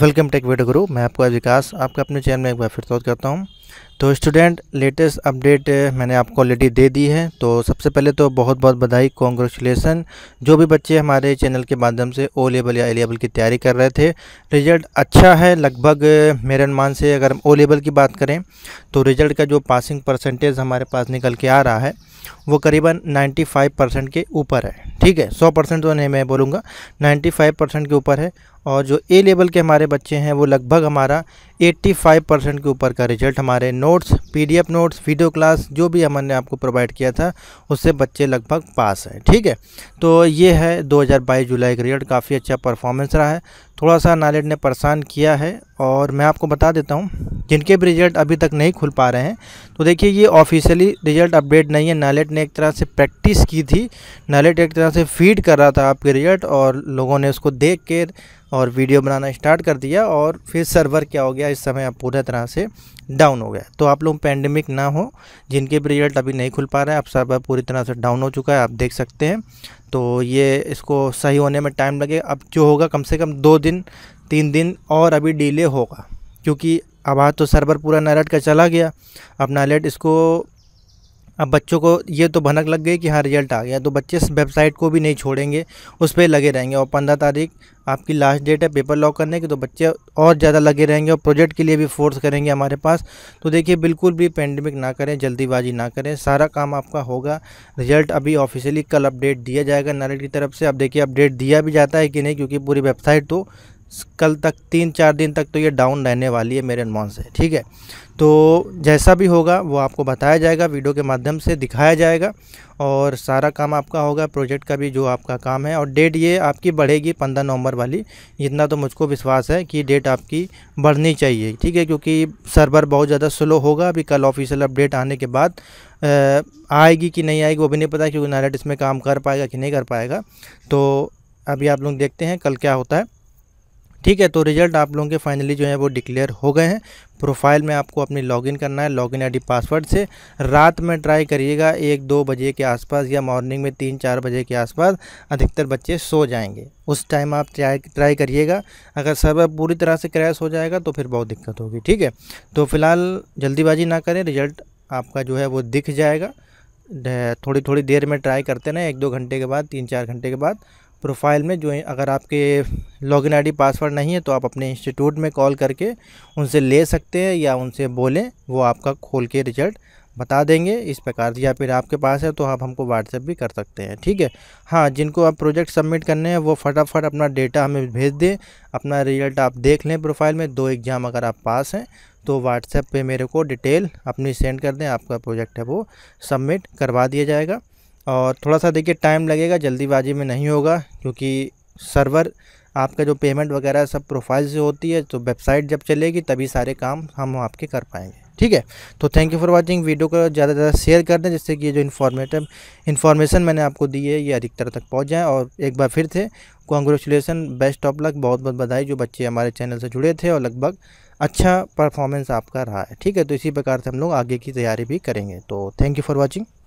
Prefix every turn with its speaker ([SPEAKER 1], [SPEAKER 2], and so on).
[SPEAKER 1] welcome take wait गुरु मैं आपका विकास आपका अपने चैनल में एक बार फिर स्वागत करता हूँ तो स्टूडेंट लेटेस्ट अपडेट मैंने आपको ऑलरेडी दे दी है तो सबसे पहले तो बहुत बहुत बधाई कॉन्ग्रेचुलेसन जो भी बच्चे हमारे चैनल के माध्यम से ओ लेवल या ए लेवल की तैयारी कर रहे थे रिजल्ट अच्छा है लगभग eh, मेरे अनुमान से अगर हम ओ लेवल की बात करें तो रिजल्ट का जो पासिंग परसेंटेज हमारे पास निकल के आ रहा है वो करीबन नाइन्टी परसेंट के ऊपर है ठीक है सौ परसेंट तो नहीं मैं बोलूँगा नाइन्टी परसेंट के ऊपर है और जो ए लेवल के हमारे बच्चे हैं वो लगभग हमारा 85 परसेंट के ऊपर का रिजल्ट हमारे notes PDF notes video class जो भी हमने आपको प्रोवाइड किया था उससे बच्चे लगभग पास हैं ठीक है तो ये है 2022 जुलाई का रिजल्ट काफ़ी अच्छा परफॉर्मेंस रहा है थोड़ा सा नालेड ने परेशान किया है और मैं आपको बता देता हूँ जिनके भी रिज़ल्ट अभी तक नहीं खुल पा रहे हैं तो देखिए ये ऑफिशियली रिज़ल्ट अपडेट नहीं है नालेड ने एक तरह से प्रैक्टिस की थी नालेड एक तरह से फीड कर रहा था आपके रिज़ल्ट और लोगों ने उसको देख के और वीडियो बनाना स्टार्ट कर दिया और फिर सर्वर क्या हो गया इस समय अब पूरा तरह से डाउन हो गया तो आप लोग पैंडमिक ना हो जिनके भी रिज़ल्ट अभी नहीं खुल पा रहे हैं आप सर्वर पूरी तरह से डाउन हो चुका है आप देख सकते हैं तो ये इसको सही होने में टाइम लगे अब जो होगा कम से कम दो दिन तीन दिन और अभी डिले होगा क्योंकि अब आज तो सर्वर पूरा नायलेट का चला गया अब नायलेट इसको अब बच्चों को ये तो भनक लग गई कि हाँ रिजल्ट आ गया तो बच्चे इस वेबसाइट को भी नहीं छोड़ेंगे उस पर लगे रहेंगे और पंद्रह तारीख आपकी लास्ट डेट है पेपर लॉक करने की तो बच्चे और ज़्यादा लगे रहेंगे और प्रोजेक्ट के लिए भी फोर्स करेंगे हमारे पास तो देखिए बिल्कुल भी पेंडेमिक ना करें जल्दीबाजी ना करें सारा काम आपका होगा रिजल्ट अभी ऑफिशियली कल अपडेट दिया जाएगा नारेट की तरफ से अब देखिए अपडेट दिया भी जाता है कि नहीं क्योंकि पूरी वेबसाइट तो कल तक तीन चार दिन तक तो ये डाउन रहने वाली है मेरे अनुमान से ठीक है तो जैसा भी होगा वो आपको बताया जाएगा वीडियो के माध्यम से दिखाया जाएगा और सारा काम आपका होगा प्रोजेक्ट का भी जो आपका काम है और डेट ये आपकी बढ़ेगी पंद्रह नवंबर वाली इतना तो मुझको विश्वास है कि डेट आपकी बढ़नी चाहिए ठीक है क्योंकि सर्वर बहुत ज़्यादा स्लो होगा अभी कल ऑफिशियल अपडेट आने के बाद आएगी कि नहीं आएगी वो भी नहीं पता क्योंकि नायरेट इसमें काम कर पाएगा कि नहीं कर पाएगा तो अभी आप लोग देखते हैं कल क्या होता है ठीक है तो रिजल्ट आप लोगों के फाइनली जो है वो डिक्लेयर हो गए हैं प्रोफाइल में आपको अपनी लॉगिन करना है लॉगिन आईडी पासवर्ड से रात में ट्राई करिएगा एक दो बजे के आसपास या मॉर्निंग में तीन चार बजे के आसपास अधिकतर बच्चे सो जाएंगे उस टाइम आप ट्राई ट्राई करिएगा अगर सर्वर पूरी तरह से क्रैश हो जाएगा तो फिर बहुत दिक्कत होगी ठीक है तो फिलहाल जल्दीबाजी ना करें रिजल्ट आपका जो है वो दिख जाएगा थोड़ी थोड़ी देर में ट्राई करते रहें एक दो घंटे के बाद तीन चार घंटे के बाद प्रोफाइल में जो अगर आपके लॉगिन आईडी पासवर्ड नहीं है तो आप अपने इंस्टीट्यूट में कॉल करके उनसे ले सकते हैं या उनसे बोलें वो आपका खोल के रिजल्ट बता देंगे इस प्रकार या फिर आपके पास है तो आप हमको व्हाट्सएप भी कर सकते हैं ठीक है हाँ जिनको आप प्रोजेक्ट सबमिट करने हैं वो फटाफट अपना डेटा हमें भेज दें अपना रिजल्ट आप देख लें प्रोफाइल में दो एग्ज़ाम अगर आप पास हैं तो व्हाट्सएप पे मेरे को डिटेल अपनी सेंड कर दें आपका प्रोजेक्ट है वो सबमिट करवा दिया जाएगा और थोड़ा सा देखिए टाइम लगेगा जल्दीबाजी में नहीं होगा क्योंकि सर्वर आपका जो पेमेंट वगैरह सब प्रोफाइल से होती है तो वेबसाइट जब चलेगी तभी सारे काम हम आपके कर पाएंगे ठीक है तो thank you for watching video को ज़्यादा से ज़्यादा शेयर कर दें जिससे कि ये जो इन्फॉर्मेटिव इन्फॉर्मेशन मैंने आपको दी है ये अधिकतर तक पहुँच जाए और एक बार फिर से कॉन्ग्रेचुलेसन बेस्ट ऑफ लक बहुत बहुत बधाई जो बच्चे हमारे चैनल से जुड़े थे और लगभग अच्छा परफॉर्मेंस आपका रहा है ठीक है तो इसी प्रकार से हम लोग आगे की तैयारी भी करेंगे तो थैंक यू फॉर वॉचिंग